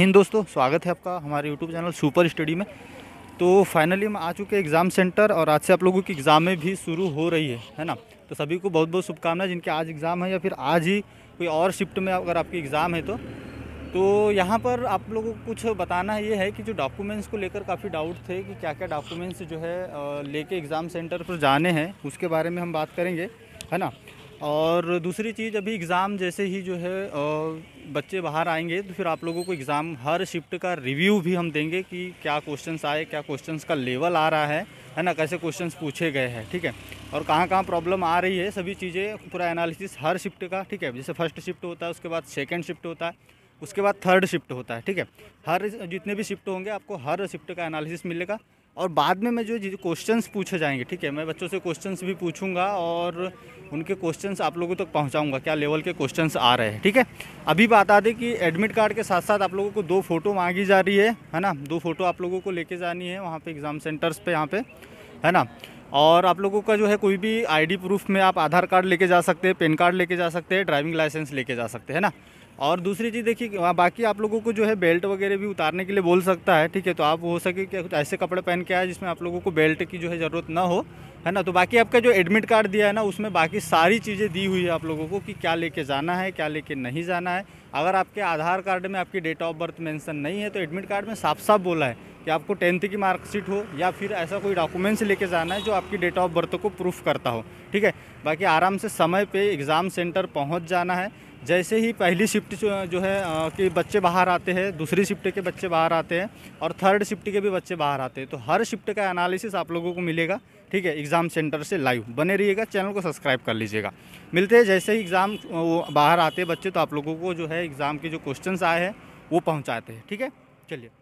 हिंद दोस्तों स्वागत है आपका हमारे यूट्यूब चैनल सुपर स्टडी में तो फाइनली हम आ चुके हैं एग्ज़ाम सेंटर और आज से आप लोगों की एग्ज़ामें भी शुरू हो रही है है ना तो सभी को बहुत बहुत शुभकामनाएं जिनके आज एग्ज़ाम है या फिर आज ही कोई और शिफ्ट में अगर आपकी एग्ज़ाम है तो तो यहाँ पर आप लोगों को कुछ बताना ये है कि जो डॉक्यूमेंट्स को लेकर काफ़ी डाउट थे कि क्या क्या डॉक्यूमेंट्स जो है लेके एग्ज़ाम सेंटर पर जाने हैं उसके बारे में हम बात करेंगे है ना और दूसरी चीज़ अभी एग्ज़ाम जैसे ही जो है बच्चे बाहर आएंगे तो फिर आप लोगों को एग्ज़ाम हर शिफ्ट का रिव्यू भी हम देंगे कि क्या क्वेश्चंस आए क्या क्वेश्चंस का लेवल आ रहा है है ना कैसे क्वेश्चंस पूछे गए हैं ठीक है और कहाँ कहाँ प्रॉब्लम आ रही है सभी चीज़ें पूरा एनालिसिस हर शिफ्ट का ठीक है जैसे फर्स्ट शिफ्ट होता है उसके बाद सेकेंड शिफ्ट होता है उसके बाद थर्ड शिफ्ट होता है ठीक है हर जितने भी शिफ्ट होंगे आपको हर शिफ्ट का एनालिसिस मिलेगा और बाद में मैं जो क्वेश्चंस पूछे जाएंगे ठीक है मैं बच्चों से क्वेश्चंस भी पूछूंगा और उनके क्वेश्चंस आप लोगों तक तो पहुंचाऊंगा क्या लेवल के क्वेश्चंस आ रहे हैं ठीक है अभी बता दें कि एडमिट कार्ड के साथ साथ आप लोगों को दो फ़ोटो मांगी जा रही है है ना दो फ़ोटो आप लोगों को लेके जानी है वहाँ पर एग्ज़ाम सेंटर्स पर यहाँ पर है ना और आप लोगों का जो है कोई भी आई प्रूफ में आप आधार कार्ड लेके जा सकते हैं पेन कार्ड लेके जा सकते हैं ड्राइविंग लाइसेंस लेके जा सकते हैं ना और दूसरी चीज़ देखिए बाकी आप लोगों को जो है बेल्ट वगैरह भी उतारने के लिए बोल सकता है ठीक है तो आप हो सके कि कुछ ऐसे कपड़े पहन के आए जिसमें आप लोगों को बेल्ट की जो है ज़रूरत ना हो है ना तो बाकी आपका जो एडमिट कार्ड दिया है ना उसमें बाकी सारी चीज़ें दी हुई है आप लोगों को कि क्या लेके जाना है क्या लेके नहीं जाना है अगर आपके आधार कार्ड में आपकी डेट ऑफ बर्थ मैंसन नहीं है तो एडमिट कार्ड में साफ साफ बोला है कि आपको टेंथ की मार्कशीट हो या फिर ऐसा कोई डॉक्यूमेंट्स लेके जाना है जो आपकी डेट ऑफ बर्थ को प्रूफ करता हो ठीक है बाकी आराम से समय पे एग्ज़ाम सेंटर पहुंच जाना है जैसे ही पहली शिफ्ट जो है कि बच्चे बाहर आते हैं दूसरी शिफ्ट के बच्चे बाहर आते हैं और थर्ड शिफ्ट के भी बच्चे बाहर आते हैं तो हर शिफ्ट का एनालिसिस आप लोगों को मिलेगा ठीक है एग्ज़ाम सेंटर से लाइव बने रहिएगा चैनल को सब्सक्राइब कर लीजिएगा मिलते हैं जैसे ही एग्ज़ाम बाहर आते बच्चे तो आप लोगों को जो है एग्ज़ाम के जो क्वेश्चन आए हैं वो पहुँचाते हैं ठीक है चलिए